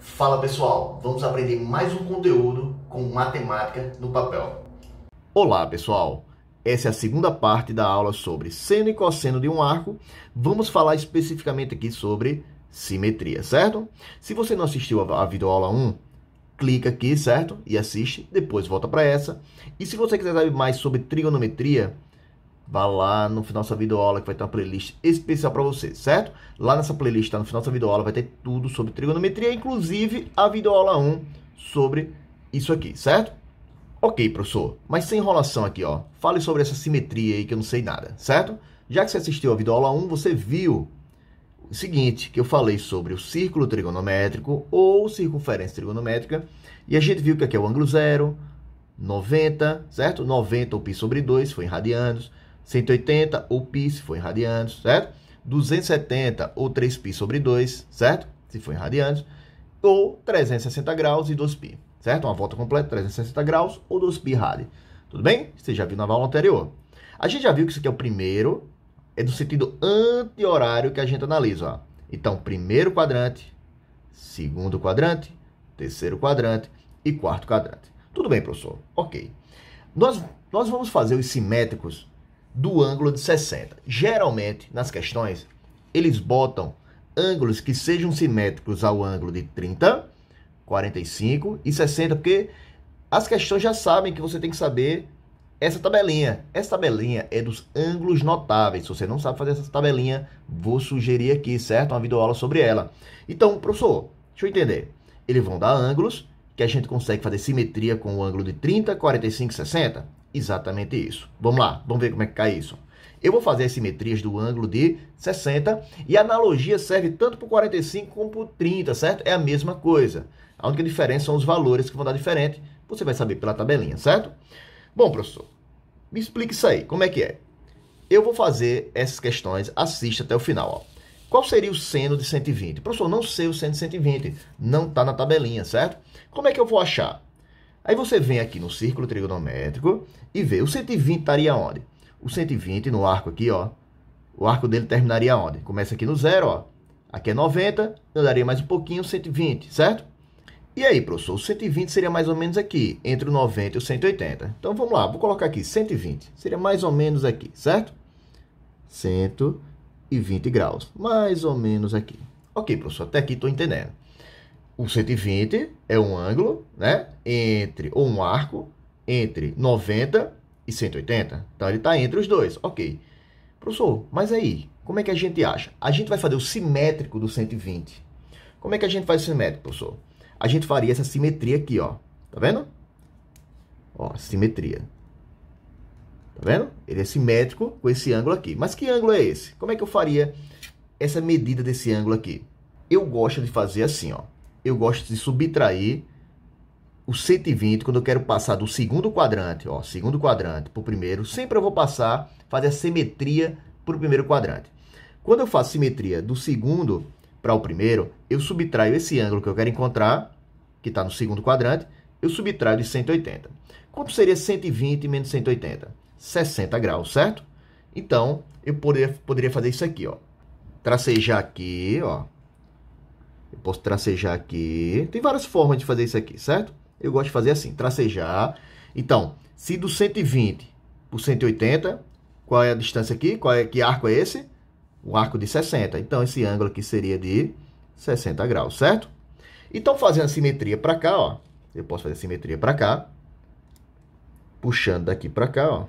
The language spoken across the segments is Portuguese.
Fala pessoal, vamos aprender mais um conteúdo com matemática no papel. Olá pessoal, essa é a segunda parte da aula sobre seno e cosseno de um arco. Vamos falar especificamente aqui sobre simetria, certo? Se você não assistiu a videoaula 1, clica aqui, certo? E assiste, depois volta para essa. E se você quiser saber mais sobre trigonometria, Vá lá no final dessa videoaula que vai ter uma playlist especial para você, certo? Lá nessa playlist, tá? no final dessa videoaula, vai ter tudo sobre trigonometria, inclusive a videoaula 1 sobre isso aqui, certo? Ok, professor, mas sem enrolação aqui, ó. Fale sobre essa simetria aí que eu não sei nada, certo? Já que você assistiu a videoaula 1, você viu o seguinte, que eu falei sobre o círculo trigonométrico ou circunferência trigonométrica, e a gente viu que aqui é o ângulo zero, 90, certo? 90 ou π sobre 2 foi em radianos. 180 ou π se for em radianos, certo? 270 ou 3π sobre 2, certo? Se for em radianos. Ou 360 graus e 2π, certo? Uma volta completa, 360 graus ou 2π rad. Tudo bem? Você já viu na aula anterior. A gente já viu que isso aqui é o primeiro, é do sentido anti-horário que a gente analisa. Ó. Então, primeiro quadrante, segundo quadrante, terceiro quadrante e quarto quadrante. Tudo bem, professor? Ok. Nós, nós vamos fazer os simétricos do ângulo de 60. Geralmente, nas questões, eles botam ângulos que sejam simétricos ao ângulo de 30, 45 e 60, porque as questões já sabem que você tem que saber essa tabelinha. Essa tabelinha é dos ângulos notáveis. Se você não sabe fazer essa tabelinha, vou sugerir aqui, certo? Uma videoaula sobre ela. Então, professor, deixa eu entender. Eles vão dar ângulos que a gente consegue fazer simetria com o ângulo de 30, 45 e 60? Exatamente isso. Vamos lá, vamos ver como é que cai isso. Eu vou fazer as simetrias do ângulo de 60 e a analogia serve tanto para o 45 como para o 30, certo? É a mesma coisa. A única diferença são os valores que vão dar diferente. Você vai saber pela tabelinha, certo? Bom, professor, me explique isso aí. Como é que é? Eu vou fazer essas questões, assista até o final. Ó. Qual seria o seno de 120? Professor, não sei o seno de 120. Não está na tabelinha, certo? Como é que eu vou achar? Aí você vem aqui no círculo trigonométrico e vê, o 120 estaria onde? O 120 no arco aqui, ó. O arco dele terminaria onde? Começa aqui no zero, ó. Aqui é 90, eu daria mais um pouquinho, 120, certo? E aí, professor, o 120 seria mais ou menos aqui, entre o 90 e o 180. Então vamos lá, vou colocar aqui 120. Seria mais ou menos aqui, certo? 120 graus, mais ou menos aqui. Ok, professor, até aqui estou entendendo o 120 é um ângulo, né? Entre, ou um arco, entre 90 e 180. Então, ele está entre os dois. Ok. Professor, mas aí, como é que a gente acha? A gente vai fazer o simétrico do 120. Como é que a gente faz o simétrico, professor? A gente faria essa simetria aqui, ó. Tá vendo? Ó, simetria. Tá vendo? Ele é simétrico com esse ângulo aqui. Mas que ângulo é esse? Como é que eu faria essa medida desse ângulo aqui? Eu gosto de fazer assim, ó eu gosto de subtrair o 120, quando eu quero passar do segundo quadrante, ó, segundo quadrante para o primeiro, sempre eu vou passar, fazer a simetria para o primeiro quadrante. Quando eu faço simetria do segundo para o primeiro, eu subtraio esse ângulo que eu quero encontrar, que está no segundo quadrante, eu subtraio de 180. Quanto seria 120 menos 180? 60 graus, certo? Então, eu poderia, poderia fazer isso aqui, ó. Tracei já aqui, ó, Posso tracejar aqui. Tem várias formas de fazer isso aqui, certo? Eu gosto de fazer assim, tracejar. Então, se do 120 por 180, qual é a distância aqui? Qual é, que arco é esse? Um arco de 60. Então, esse ângulo aqui seria de 60 graus, certo? Então, fazendo a simetria para cá, ó. Eu posso fazer a simetria para cá. Puxando daqui para cá, ó.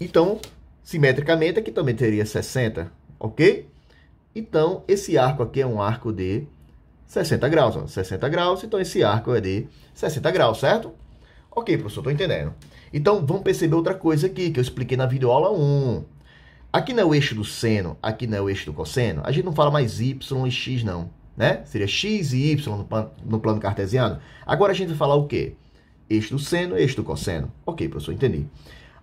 Então, simetricamente, aqui também teria 60, ok? Então, esse arco aqui é um arco de 60 graus. Ó, 60 graus, então esse arco é de 60 graus, certo? Ok, professor, estou entendendo. Então, vamos perceber outra coisa aqui que eu expliquei na videoaula 1. Aqui não é o eixo do seno, aqui não é o eixo do cosseno. A gente não fala mais y e x, não. Né? Seria x e y no plano, no plano cartesiano. Agora a gente vai falar o quê? Eixo do seno, eixo do cosseno. Ok, professor, entendi.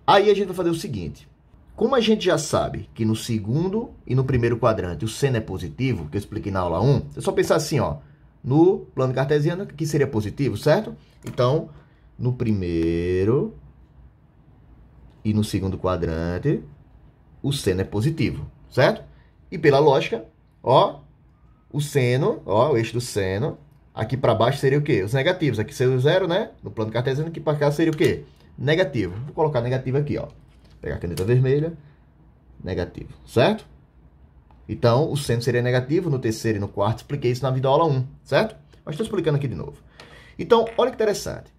Aí a gente vai fazer o seguinte. Como a gente já sabe que no segundo e no primeiro quadrante o seno é positivo, que eu expliquei na aula 1, é só pensar assim, ó, no plano cartesiano, que seria positivo, certo? Então, no primeiro e no segundo quadrante, o seno é positivo, certo? E pela lógica, ó, o seno, ó, o eixo do seno, aqui para baixo seria o quê? Os negativos, aqui seria o zero, né? No plano cartesiano, aqui para cá seria o quê? Negativo. Vou colocar negativo aqui, ó pegar a caneta vermelha, negativo, certo? Então, o seno seria negativo no terceiro e no quarto. Expliquei isso na vida aula 1, certo? Mas estou explicando aqui de novo. Então, olha que interessante.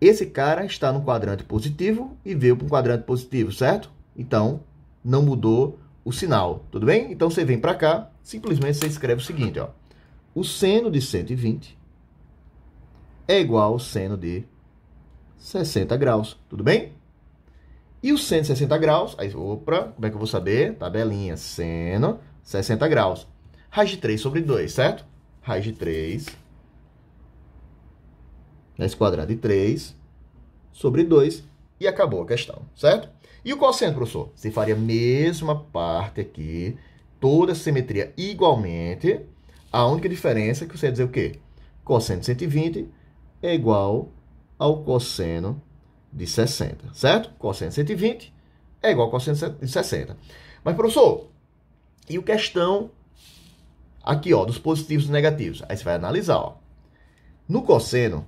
Esse cara está no quadrante positivo e veio para um quadrante positivo, certo? Então, não mudou o sinal, tudo bem? Então, você vem para cá, simplesmente você escreve o seguinte, ó. O seno de 120 é igual ao seno de 60 graus, tudo bem? E os 160 graus, aí, opa, como é que eu vou saber? Tabelinha, seno, 60 graus. Raiz de 3 sobre 2, certo? Raiz de 3, 10 quadrado de 3, sobre 2, e acabou a questão, certo? E o cosseno, professor? Você faria a mesma parte aqui, toda a simetria igualmente, a única diferença é que você ia dizer o quê? Cosseno de 120 é igual ao cosseno de 60, certo? Cosseno de 120 é igual a cosseno de 60. Mas, professor, e o questão aqui, ó, dos positivos e negativos? Aí você vai analisar, ó. No cosseno,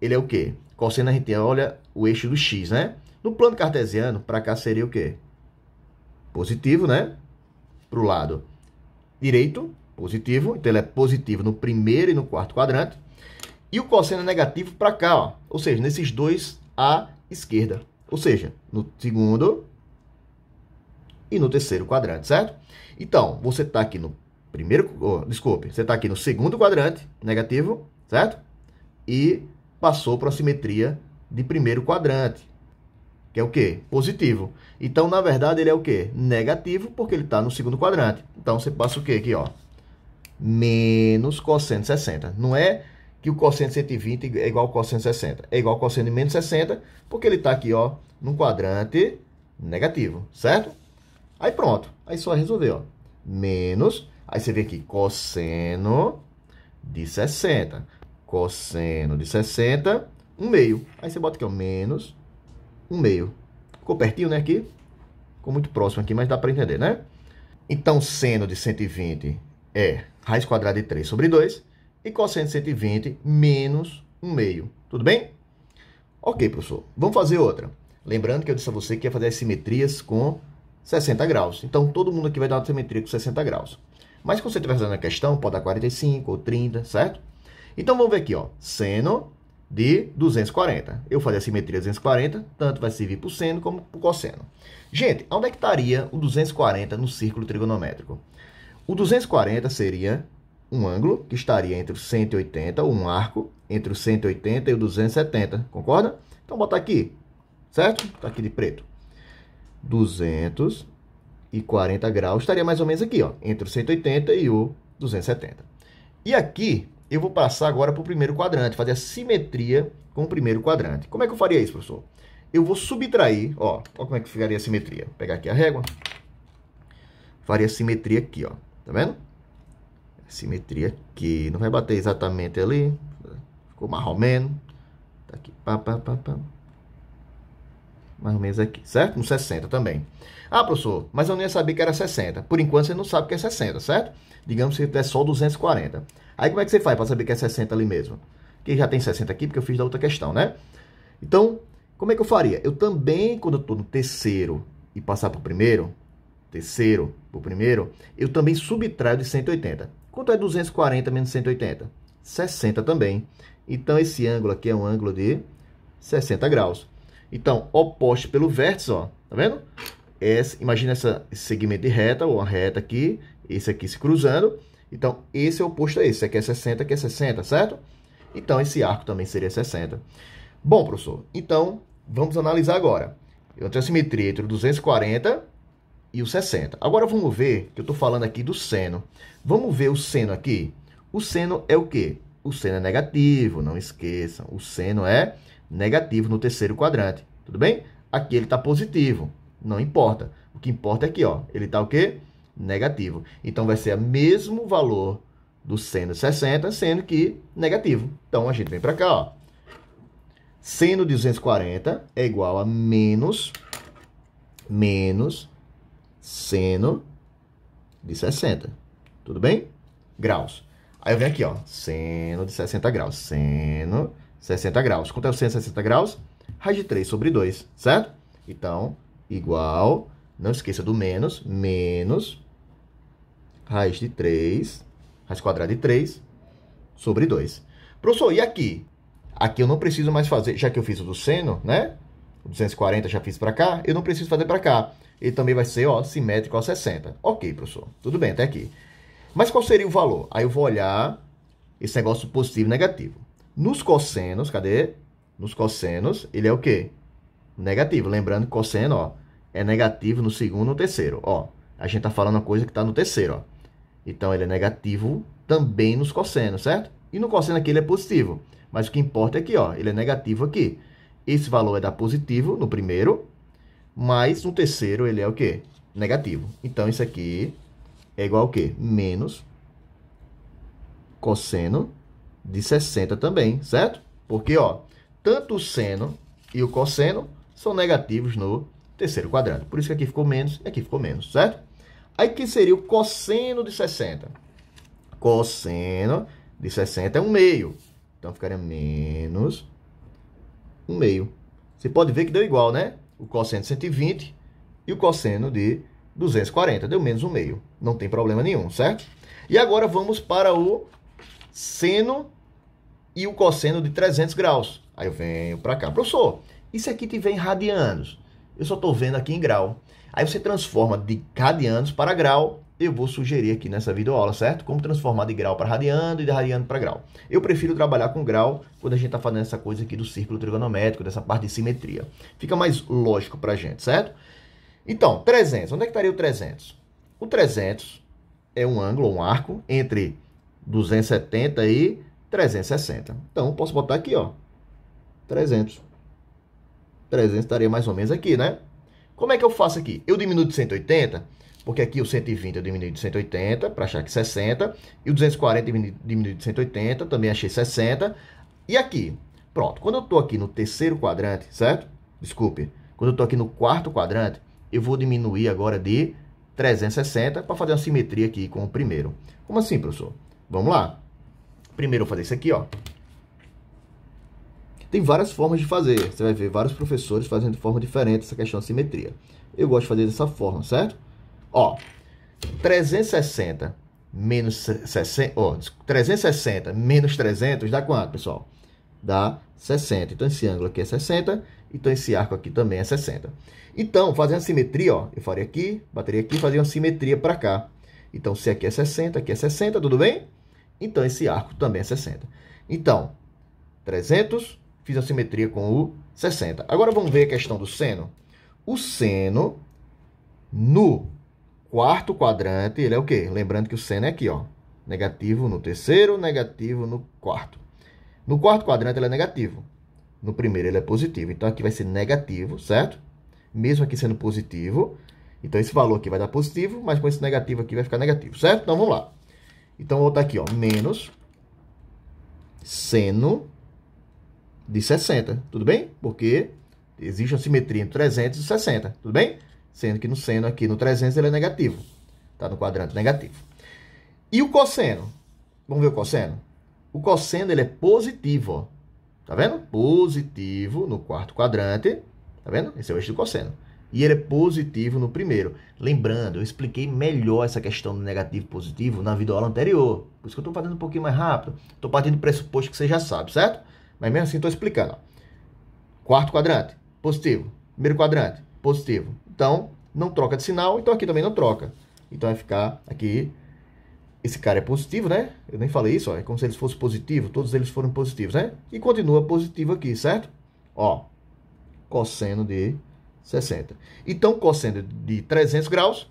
ele é o quê? Cosseno a gente olha o eixo do x, né? No plano cartesiano, para cá seria o quê? Positivo, né? Para o lado direito, positivo. Então, ele é positivo no primeiro e no quarto quadrante. E o cosseno é negativo para cá, ó. Ou seja, nesses dois a esquerda. Ou seja, no segundo e no terceiro quadrante, certo? Então, você está aqui no primeiro, oh, desculpe, você está aqui no segundo quadrante negativo, certo? E passou para a simetria de primeiro quadrante, que é o quê? Positivo. Então, na verdade, ele é o quê? Negativo, porque ele está no segundo quadrante. Então, você passa o quê aqui, ó? Menos cosseno 60. Não é que o cosseno de 120 é igual ao cosseno de 60. É igual ao cosseno de menos 60, porque ele está aqui, ó, num quadrante negativo, certo? Aí pronto, aí só resolveu ó. Menos, aí você vê aqui, cosseno de 60. Cosseno de 60, 1 um meio. Aí você bota aqui, ó, menos 1 um meio. Ficou pertinho, né, aqui? Ficou muito próximo aqui, mas dá para entender, né? Então, seno de 120 é raiz quadrada de 3 sobre 2 e cosseno de 120 menos 1 meio. Tudo bem? Ok, professor. Vamos fazer outra. Lembrando que eu disse a você que ia fazer as simetrias com 60 graus. Então, todo mundo aqui vai dar uma simetria com 60 graus. Mas quando você estiver fazendo a questão, pode dar 45 ou 30, certo? Então, vamos ver aqui, ó. Seno de 240. Eu falei a simetria 240, tanto vai servir para o seno como para o cosseno. Gente, onde é que estaria o 240 no círculo trigonométrico? O 240 seria um ângulo que estaria entre os 180, um arco entre os 180 e o 270, concorda? Então bota aqui, certo? Está aqui de preto. 240 graus estaria mais ou menos aqui, ó, entre o 180 e o 270. E aqui eu vou passar agora para o primeiro quadrante, fazer a simetria com o primeiro quadrante. Como é que eu faria isso, professor? Eu vou subtrair, ó, ó como é que ficaria a simetria. Vou pegar aqui a régua. Faria a simetria aqui, ó. Tá vendo? Simetria aqui. Não vai bater exatamente ali. Ficou menos, Tá aqui. Pá, pá, pá, pá. Mais ou menos aqui, certo? No 60 também. Ah, professor, mas eu não ia saber que era 60. Por enquanto você não sabe que é 60, certo? Digamos que é só 240. Aí como é que você faz para saber que é 60 ali mesmo? Que já tem 60 aqui, porque eu fiz da outra questão, né? Então, como é que eu faria? Eu também, quando eu estou no terceiro e passar para o primeiro, terceiro para o primeiro, eu também subtraio de 180. Quanto é 240 menos 180? 60 também. Então, esse ângulo aqui é um ângulo de 60 graus. Então, oposto pelo vértice, ó, tá vendo? imagina essa, esse segmento de reta, ou uma reta aqui, esse aqui se cruzando. Então, esse é oposto a esse. Aqui é 60, aqui é 60, certo? Então, esse arco também seria 60. Bom, professor, então, vamos analisar agora. Eu tenho a simetria entre 240 e o 60. Agora vamos ver, que eu estou falando aqui do seno. Vamos ver o seno aqui. O seno é o quê? O seno é negativo, não esqueçam. O seno é negativo no terceiro quadrante, tudo bem? Aqui ele está positivo, não importa. O que importa é aqui, ó, ele está o quê? Negativo. Então, vai ser o mesmo valor do seno 60, sendo que negativo. Então, a gente vem para cá, ó. Seno de 240 é igual a menos, menos seno de 60. Tudo bem? Graus. Aí eu venho aqui, ó, seno de 60 graus, seno 60 graus. Quanto é o seno de 60 graus? Raiz de 3 sobre 2, certo? Então, igual, não esqueça do menos, menos raiz de 3, raiz quadrada de 3 sobre 2. Professor, e aqui? Aqui eu não preciso mais fazer, já que eu fiz o do seno, né? 240 já fiz para cá, eu não preciso fazer para cá. Ele também vai ser ó, simétrico a 60. Ok, professor, tudo bem até aqui. Mas qual seria o valor? Aí eu vou olhar esse negócio positivo e negativo. Nos cossenos, cadê? Nos cossenos, ele é o quê? Negativo. Lembrando que cosseno ó, é negativo no segundo e no terceiro. Ó, a gente está falando uma coisa que está no terceiro. Ó. Então, ele é negativo também nos cossenos, certo? E no cosseno aqui ele é positivo. Mas o que importa é que ó, ele é negativo aqui. Esse valor é dar positivo no primeiro, mas no terceiro ele é o quê? Negativo. Então, isso aqui é igual ao quê? Menos cosseno de 60 também, certo? Porque, ó, tanto o seno e o cosseno são negativos no terceiro quadrado. Por isso que aqui ficou menos e aqui ficou menos, certo? Aí, que seria o cosseno de 60? Cosseno de 60 é um meio. Então, ficaria menos 1 meio. Você pode ver que deu igual, né? O cosseno de 120 e o cosseno de 240. Deu menos 1 meio. Não tem problema nenhum, certo? E agora vamos para o seno e o cosseno de 300 graus. Aí eu venho para cá. Professor, isso aqui tiver em radianos. Eu só estou vendo aqui em grau. Aí você transforma de radianos para grau eu vou sugerir aqui nessa videoaula, certo? Como transformar de grau para radiano e de radiano para grau. Eu prefiro trabalhar com grau quando a gente está fazendo essa coisa aqui do círculo trigonométrico, dessa parte de simetria. Fica mais lógico para a gente, certo? Então, 300. Onde é que estaria o 300? O 300 é um ângulo, um arco, entre 270 e 360. Então, posso botar aqui, ó, 300. 300 estaria mais ou menos aqui, né? Como é que eu faço aqui? Eu diminuo de 180? porque aqui o 120 eu diminui de 180 para achar que 60, e o 240 diminui de 180, também achei 60. E aqui, pronto, quando eu estou aqui no terceiro quadrante, certo? Desculpe, quando eu estou aqui no quarto quadrante, eu vou diminuir agora de 360 para fazer uma simetria aqui com o primeiro. Como assim, professor? Vamos lá. Primeiro eu vou fazer isso aqui, ó. Tem várias formas de fazer. Você vai ver vários professores fazendo de forma diferente essa questão de simetria. Eu gosto de fazer dessa forma, certo? Ó, 360 menos 60, ó, 360 menos 300 dá quanto, pessoal? Dá 60. Então, esse ângulo aqui é 60, então esse arco aqui também é 60. Então, fazendo simetria, ó, eu faria aqui, bateria aqui, fazia uma simetria para cá. Então, se aqui é 60, aqui é 60, tudo bem? Então, esse arco também é 60. Então, 300, fiz a simetria com o 60. Agora, vamos ver a questão do seno. O seno no quarto quadrante, ele é o quê? Lembrando que o seno é aqui, ó. Negativo no terceiro, negativo no quarto. No quarto quadrante ele é negativo. No primeiro ele é positivo. Então aqui vai ser negativo, certo? Mesmo aqui sendo positivo. Então esse valor aqui vai dar positivo, mas com esse negativo aqui vai ficar negativo, certo? Então vamos lá. Então vou botar aqui, ó, menos seno de 60, tudo bem? Porque existe a simetria entre 360, e 60, tudo bem? sendo que no seno aqui no 300 ele é negativo, tá no quadrante negativo. E o cosseno? Vamos ver o cosseno? O cosseno ele é positivo, ó. Tá vendo? Positivo no quarto quadrante, tá vendo? Esse é o eixo do cosseno. E ele é positivo no primeiro. Lembrando, eu expliquei melhor essa questão do negativo positivo na videoaula anterior. Por isso que eu estou fazendo um pouquinho mais rápido. Estou partindo do pressuposto que você já sabe, certo? Mas mesmo assim estou explicando. Ó. Quarto quadrante, positivo. Primeiro quadrante, positivo. Então, não troca de sinal, então aqui também não troca. Então vai ficar aqui. Esse cara é positivo, né? Eu nem falei isso, ó. É como se eles fossem positivos. Todos eles foram positivos, né? E continua positivo aqui, certo? Ó. Cosseno de 60. Então, cosseno de 300 graus.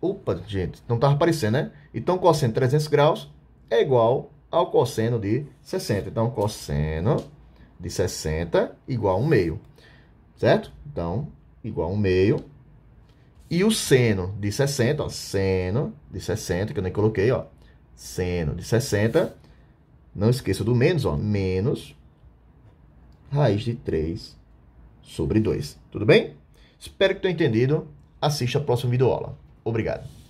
Opa, gente, não estava aparecendo, né? Então, cosseno de 300 graus é igual ao cosseno de 60. Então, cosseno de 60 igual a 1 meio. Certo? Então, igual a 1 meio. E o seno de 60, ó, seno de 60, que eu nem coloquei, ó, seno de 60. Não esqueça do menos, ó, menos raiz de 3 sobre 2. Tudo bem? Espero que tenha entendido. Assista a próxima videoaula. Obrigado.